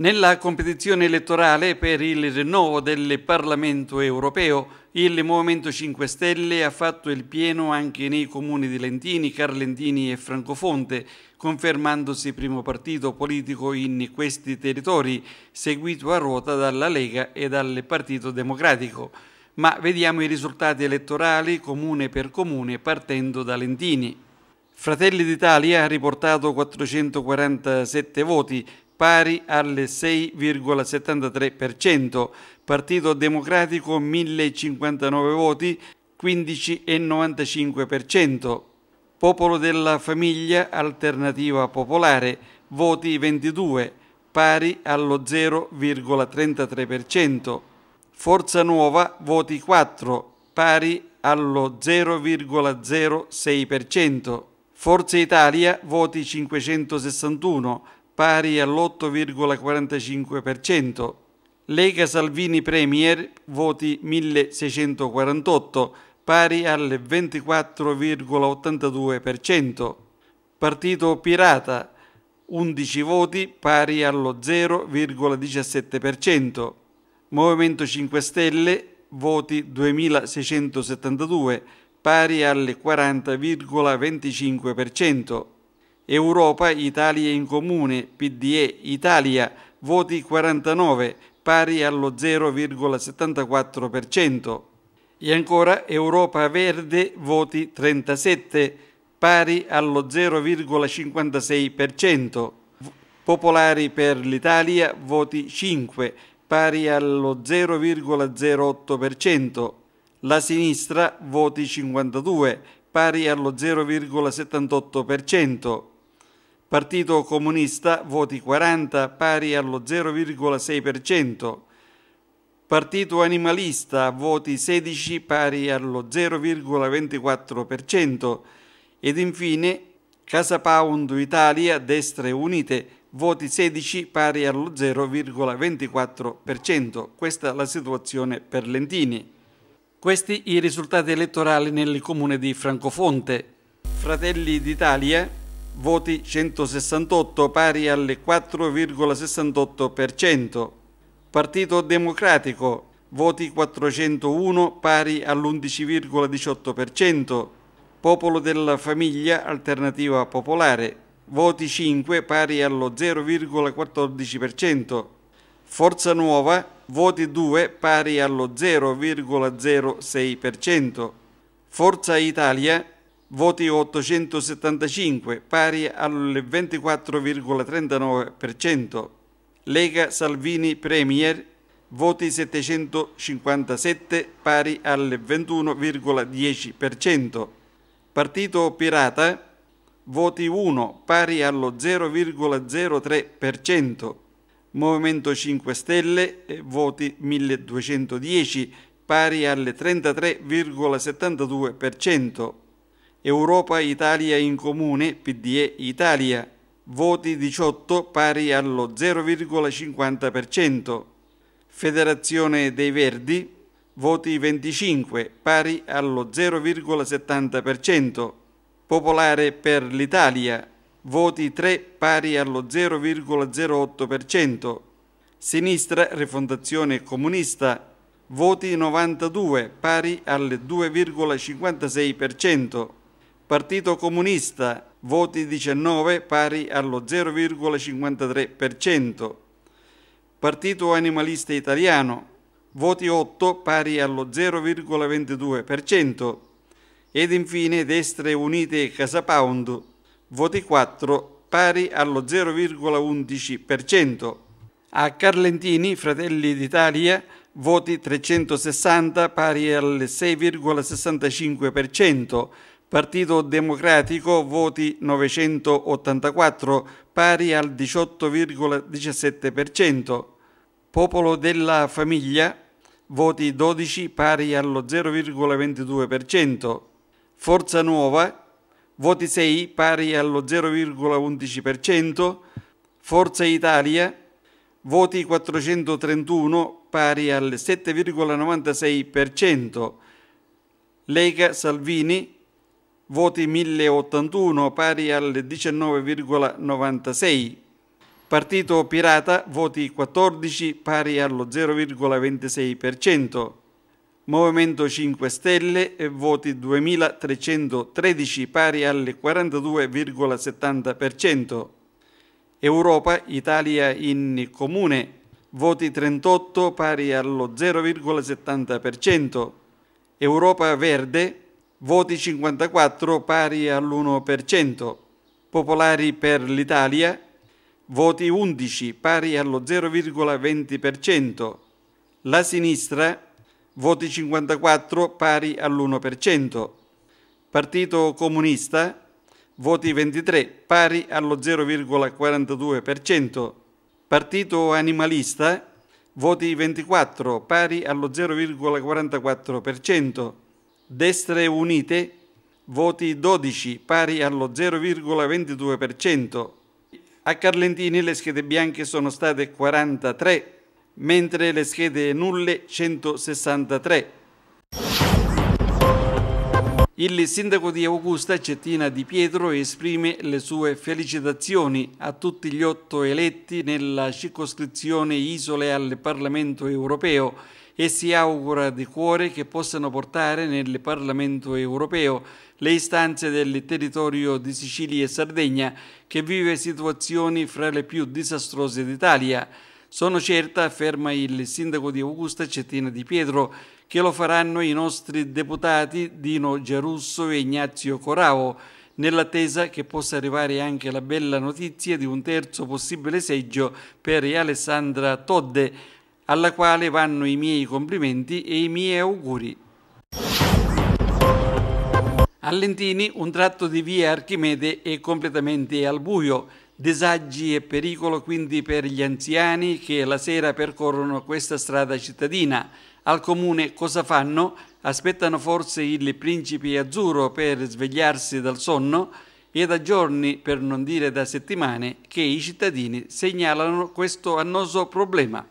Nella competizione elettorale per il rinnovo del Parlamento europeo, il Movimento 5 Stelle ha fatto il pieno anche nei comuni di Lentini, Carlentini e Francofonte, confermandosi primo partito politico in questi territori, seguito a ruota dalla Lega e dal Partito Democratico. Ma vediamo i risultati elettorali comune per comune partendo da Lentini. Fratelli d'Italia ha riportato 447 voti, pari al 6,73%, Partito Democratico 1059 voti, 15,95%, Popolo della Famiglia Alternativa Popolare voti 22, pari allo 0,33%, Forza Nuova voti 4, pari allo 0,06%, Forza Italia voti 561, pari all'8,45%. Lega Salvini Premier voti 1648 pari al 24,82%. Partito Pirata 11 voti pari allo 0,17%. Movimento 5 Stelle voti 2672 pari al 40,25%. Europa, Italia in comune, PDE, Italia, voti 49, pari allo 0,74%. E ancora Europa Verde, voti 37, pari allo 0,56%. Popolari per l'Italia, voti 5, pari allo 0,08%. La sinistra, voti 52, pari allo 0,78%. Partito Comunista voti 40 pari allo 0,6%, Partito Animalista voti 16 pari allo 0,24% ed infine Casa Pound Italia Destre Unite voti 16 pari allo 0,24%. Questa è la situazione per Lentini. Questi i risultati elettorali nel comune di Francofonte. Fratelli d'Italia voti 168 pari al 4,68%. Partito Democratico voti 401 pari all'11,18%. Popolo della Famiglia Alternativa Popolare voti 5 pari allo 0,14%. Forza Nuova voti 2 pari allo 0,06%. Forza Italia voti 875, pari al 24,39%, Lega Salvini Premier, voti 757, pari al 21,10%, Partito Pirata, voti 1, pari allo 0,03%, Movimento 5 Stelle, eh, voti 1210, pari al 33,72%, Europa-Italia in comune, PDE Italia, voti 18 pari allo 0,50%. Federazione dei Verdi, voti 25 pari allo 0,70%. Popolare per l'Italia, voti 3 pari allo 0,08%. Sinistra Rifondazione Comunista, voti 92 pari al 2,56%. Partito Comunista voti 19 pari allo 0,53%, Partito Animalista Italiano voti 8 pari allo 0,22% ed infine Destre Unite e Casa Pound voti 4 pari allo 0,11%. A Carlentini Fratelli d'Italia voti 360 pari al 6,65%, Partito Democratico voti 984 pari al 18,17%, Popolo della Famiglia voti 12 pari allo 0,22%, Forza Nuova voti 6 pari allo 0,11%, Forza Italia voti 431 pari al 7,96%, Lega Salvini voti 1081 pari al 19,96. Partito Pirata voti 14 pari allo 0,26%. Movimento 5 Stelle eh, voti 2313 pari al 42,70%. Europa Italia in comune voti 38 pari allo 0,70%. Europa Verde voti 54 pari all'1%, Popolari per l'Italia voti 11 pari allo 0,20%, la sinistra voti 54 pari all'1%, Partito Comunista voti 23 pari allo 0,42%, Partito Animalista voti 24 pari allo 0,44%, Destre Unite voti 12 pari allo 0,22%. A Carlentini le schede bianche sono state 43, mentre le schede nulle 163. Il sindaco di Augusta, Cettina Di Pietro, esprime le sue felicitazioni a tutti gli otto eletti nella circoscrizione Isole al Parlamento europeo e si augura di cuore che possano portare nel Parlamento europeo le istanze del territorio di Sicilia e Sardegna, che vive situazioni fra le più disastrose d'Italia. Sono certa, afferma il sindaco di Augusta Cettina Di Pietro, che lo faranno i nostri deputati Dino Gerusso e Ignazio Corao, nell'attesa che possa arrivare anche la bella notizia di un terzo possibile seggio per Alessandra Todde, alla quale vanno i miei complimenti e i miei auguri. A Lentini un tratto di via Archimede è completamente al buio. Disagi e pericolo quindi per gli anziani che la sera percorrono questa strada cittadina. Al comune cosa fanno? Aspettano forse il principe azzurro per svegliarsi dal sonno? È da giorni, per non dire da settimane, che i cittadini segnalano questo annoso problema.